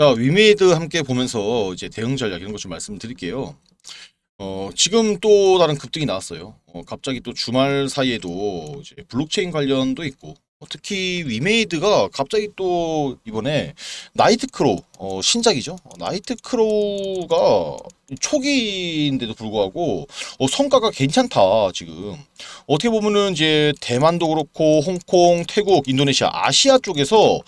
자, 위메이드 함께 보면서 이제 대응 전략 이런 것 좀 말씀드릴게요. 어, 지금 또 다른 급등이 나왔어요. 어, 갑자기 또 주말 사이에도 이제 블록체인 관련도 있고 어, 특히 위메이드가 갑자기 또 이번에 나이트크로우 어, 신작이죠. 어, 나이트크로우가 초기인데도 불구하고 어, 성과가 괜찮다 지금 어떻게 보면은 이제 대만도 그렇고 홍콩, 태국, 인도네시아, 아시아 쪽에서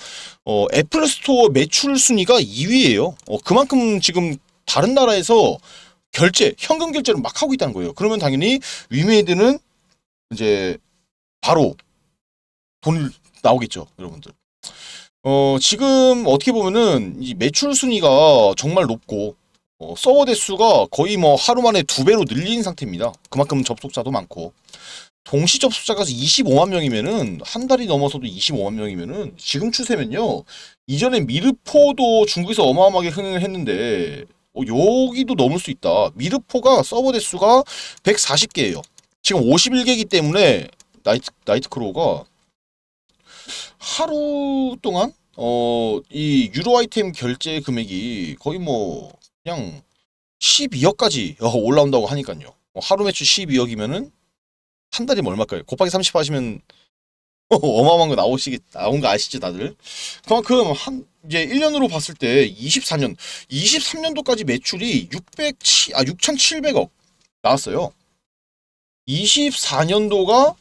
어, 애플 스토어 매출 순위가 2위예요. 어, 그만큼 지금 다른 나라에서 결제, 현금 결제를 막 하고 있다는 거예요. 그러면 당연히 위메이드는 이제 바로 돈 나오겠죠, 여러분들. 어, 지금 어떻게 보면은 이 매출 순위가 정말 높고 어, 서버 대수가 거의 뭐 하루 만에 두 배로 늘린 상태입니다. 그만큼 접속자도 많고 동시 접속자가 25만 명이면은 한 달이 넘어서도 25만 명이면은 지금 추세면요 이전에 미르포도 중국에서 어마어마하게 흥행을 했는데 어, 여기도 넘을 수 있다. 미르포가 서버 대수가 140개예요. 지금 51개이기 때문에 나이트 나이트크로우가 하루 동안 어 이 유로 아이템 결제 금액이 거의 뭐 그냥 12억까지 어, 올라온다고 하니까요. 뭐 하루 매출 12억이면은 한 달이면 얼마까요 곱하기 30 하시면 어마어마한 거 나오시게 나온 거 아시죠 다들? 그만큼 한 이제 1년으로 봤을 때 24년, 23년도까지 매출이 600, 아 6,700억 나왔어요. 24년도가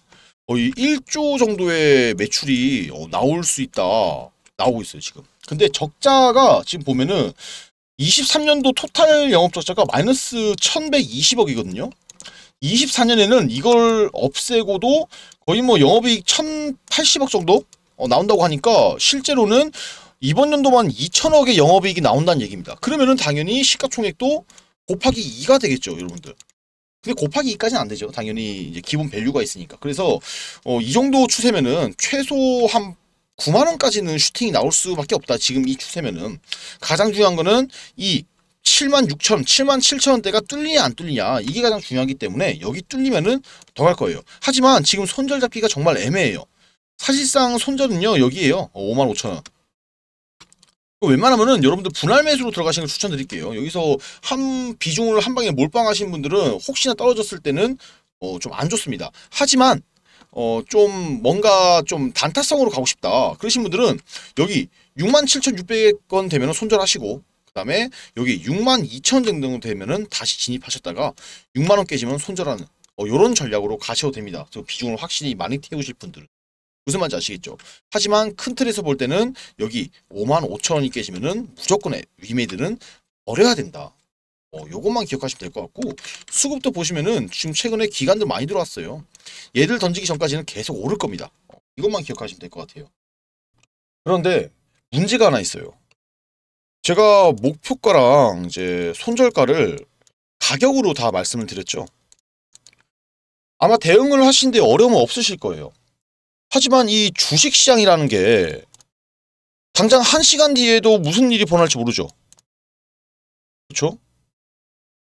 거의 1조 정도의 매출이 어, 나올 수 있다 나오고 있어요 지금. 근데 적자가 지금 보면은 23년도 토탈 영업적자가 마이너스 1120억이거든요. 24년에는 이걸 없애고도 거의 뭐 영업이익 1080억 정도 어, 나온다고 하니까 실제로는 이번 연도만 2천억의 영업이익이 나온다는 얘기입니다. 그러면은 당연히 시가총액도 곱하기 2가 되겠죠, 여러분들. 근데 곱하기 2까지는 안 되죠. 당연히 이제 기본 밸류가 있으니까. 그래서 어, 이 정도 추세면은 최소 한 9만 원까지는 슈팅이 나올 수밖에 없다. 지금 이 추세면은 가장 중요한 거는 이 7만 6천, 7만 7천 원대가 뚫리냐 안 뚫리냐 이게 가장 중요하기 때문에 여기 뚫리면은 더 갈 거예요. 하지만 지금 손절 잡기가 정말 애매해요. 사실상 손절은요 여기에요. 5만 어, 5천 원. 그 웬만하면은 여러분들 분할 매수로 들어가시는 걸 추천드릴게요. 여기서 한 비중을 한 방에 몰빵하신 분들은 혹시나 떨어졌을 때는 어, 좀안 좋습니다. 하지만 어, 좀 뭔가 좀 단타성으로 가고 싶다. 그러신 분들은 여기 67,600건 되면 손절하시고 그 다음에 여기 62,000 정도 되면은 다시 진입하셨다가 6만원 깨지면 손절하는 이 어, 요런 전략으로 가셔도 됩니다. 그 비중을 확실히 많이 태우실 분들은 무슨 말인지 아시겠죠? 하지만 큰 틀에서 볼 때는 여기 5 5 0 0 0 원이 깨지면은 무조건의 위메이드는 버려야 된다. 어, 요것만 기억하시면 될 것 같고 수급도 보시면은 지금 최근에 기간들 많이 들어왔어요. 얘들 던지기 전까지는 계속 오를 겁니다. 이것만 기억하시면 될 것 같아요. 그런데 문제가 하나 있어요. 제가 목표가랑 이제 손절가를 가격으로 다 말씀을 드렸죠. 아마 대응을 하신데 어려움은 없으실 거예요. 하지만 이 주식시장이라는 게 당장 한시간 뒤에도 무슨 일이 벌어날지 모르죠. 그렇죠?